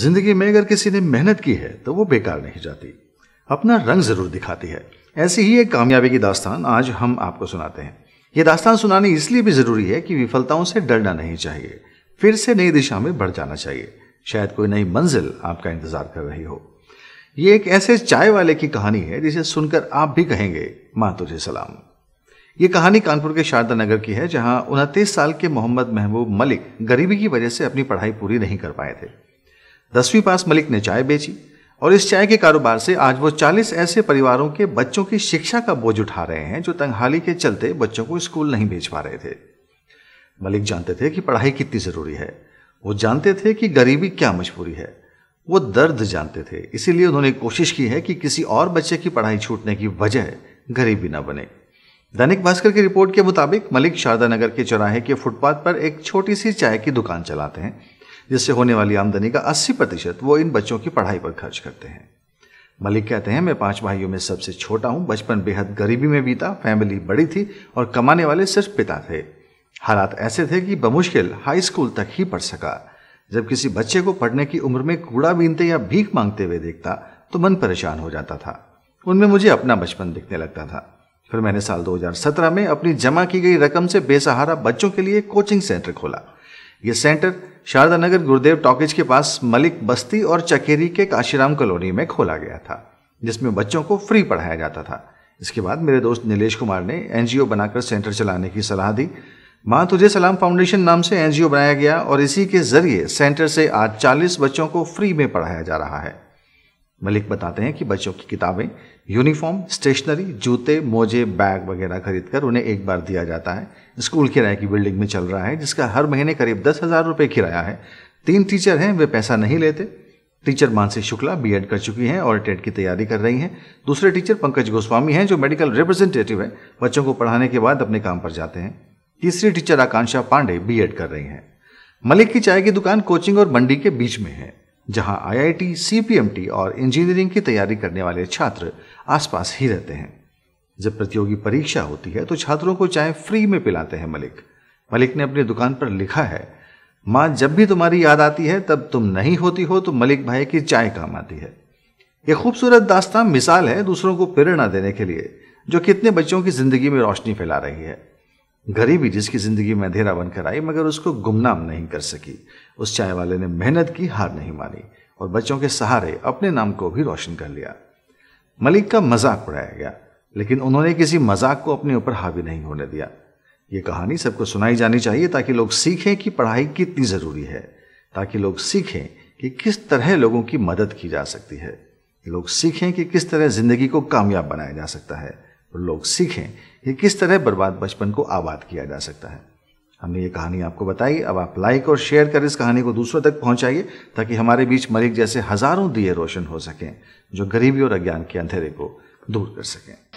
जिंदगी में अगर किसी ने मेहनत की है तो वो बेकार नहीं जाती अपना रंग ज़रूर दिखाती है ऐसी ही एक कामयाबी की दास्तान आज हम आपको सुनाते हैं ये दास्तान सुनानी इसलिए भी ज़रूरी है कि विफलताओं से डरना नहीं चाहिए फिर से नई दिशा में बढ़ जाना चाहिए शायद कोई नई मंजिल आपका इंतज़ार कर रही हो ये एक ऐसे चाय वाले की कहानी है जिसे सुनकर आप भी कहेंगे माँ तुझे सलाम ये कहानी कानपुर के शारदा नगर की है जहां उनतीस साल के मोहम्मद महबूब मलिक गरीबी की वजह से अपनी पढ़ाई पूरी नहीं कर पाए थे दसवीं पास मलिक ने चाय बेची और इस चाय के कारोबार से आज वो 40 ऐसे परिवारों के बच्चों की शिक्षा का बोझ उठा रहे हैं जो तंगहाली के चलते बच्चों को स्कूल नहीं भेज पा रहे थे मलिक जानते थे कि पढ़ाई कितनी ज़रूरी है वो जानते थे कि गरीबी क्या मजबूरी है वो दर्द जानते थे इसीलिए उन्होंने कोशिश की है कि किसी और बच्चे की पढ़ाई छूटने की वजह गरीबी ना बने दैनिक भास्कर की रिपोर्ट के मुताबिक मलिक शारदा नगर के चौराहे के फुटपाथ पर एक छोटी सी चाय की दुकान चलाते हैं जिससे होने वाली आमदनी का 80 प्रतिशत वो इन बच्चों की पढ़ाई पर खर्च करते हैं मलिक कहते हैं मैं पांच भाइयों में सबसे छोटा हूं बचपन बेहद गरीबी में बीता फैमिली बड़ी थी और कमाने वाले सिर्फ पिता थे हालात ऐसे थे कि बमुश्किल हाई स्कूल तक ही पढ़ सका जब किसी बच्चे को पढ़ने की उम्र में कूड़ा बीनते या भीख मांगते हुए देखता तो मन परेशान हो जाता था उनमें मुझे अपना बचपन दिखने लगता था फिर मैंने साल 2017 में अपनी जमा की गई रकम से बेसहारा बच्चों के लिए कोचिंग सेंटर खोला ये सेंटर शारदा नगर गुरुदेव टॉकेज के पास मलिक बस्ती और चकेरी के काशीराम कॉलोनी में खोला गया था जिसमें बच्चों को फ्री पढ़ाया जाता था इसके बाद मेरे दोस्त नीलेश कुमार ने एनजीओ बनाकर सेंटर चलाने की सलाह दी माँ तुझे सलाम फाउंडेशन नाम से एनजीओ बनाया गया और इसी के जरिए सेंटर से आज 40 बच्चों को फ्री में पढ़ाया जा रहा है मलिक बताते हैं कि बच्चों की किताबें यूनिफॉर्म स्टेशनरी जूते मोजे बैग वगैरह खरीद कर उन्हें एक बार दिया जाता है स्कूल किराए की बिल्डिंग में चल रहा है जिसका हर महीने करीब दस हज़ार रुपये किराया है तीन टीचर हैं वे पैसा नहीं लेते टीचर मानसी शुक्ला बी कर चुकी हैं और टेट की तैयारी कर रही हैं दूसरे टीचर पंकज गोस्वामी हैं जो मेडिकल रिप्रेजेंटेटिव हैं बच्चों को पढ़ाने के बाद अपने काम पर जाते हैं तीसरी टीचर आकांक्षा पांडे बी कर रही हैं मलिक की चाय की दुकान कोचिंग और मंडी के बीच में है जहां आईआईटी, सीपीएमटी और इंजीनियरिंग की तैयारी करने वाले छात्र आसपास ही रहते हैं जब प्रतियोगी परीक्षा होती है तो छात्रों को चाय फ्री में पिलाते हैं मलिक मलिक ने अपनी दुकान पर लिखा है माँ जब भी तुम्हारी याद आती है तब तुम नहीं होती हो तो मलिक भाई की चाय काम आती है यह खूबसूरत दास्तां मिसाल है दूसरों को प्रेरणा देने के लिए जो कितने बच्चों की जिंदगी में रोशनी फैला रही है गरीबी जिसकी ज़िंदगी में अंधेरा बनकर आई मगर उसको गुमनाम नहीं कर सकी उस चाय वाले ने मेहनत की हार नहीं मानी और बच्चों के सहारे अपने नाम को भी रोशन कर लिया मलिक का मजाक उड़ाया गया लेकिन उन्होंने किसी मजाक को अपने ऊपर हावी नहीं होने दिया ये कहानी सबको सुनाई जानी चाहिए ताकि लोग सीखें कि पढ़ाई कितनी ज़रूरी है ताकि लोग सीखें कि किस तरह लोगों की मदद की जा सकती है लोग सीखें कि किस तरह ज़िंदगी को कामयाब बनाया जा सकता है और लोग सीखें कि किस तरह बर्बाद बचपन को आबाद किया जा सकता है हमने ये कहानी आपको बताई अब आप लाइक और शेयर कर इस कहानी को दूसरों तक पहुंचाइए ताकि हमारे बीच मलिक जैसे हजारों दिए रोशन हो सकें जो गरीबी और अज्ञान के अंधेरे को दूर कर सकें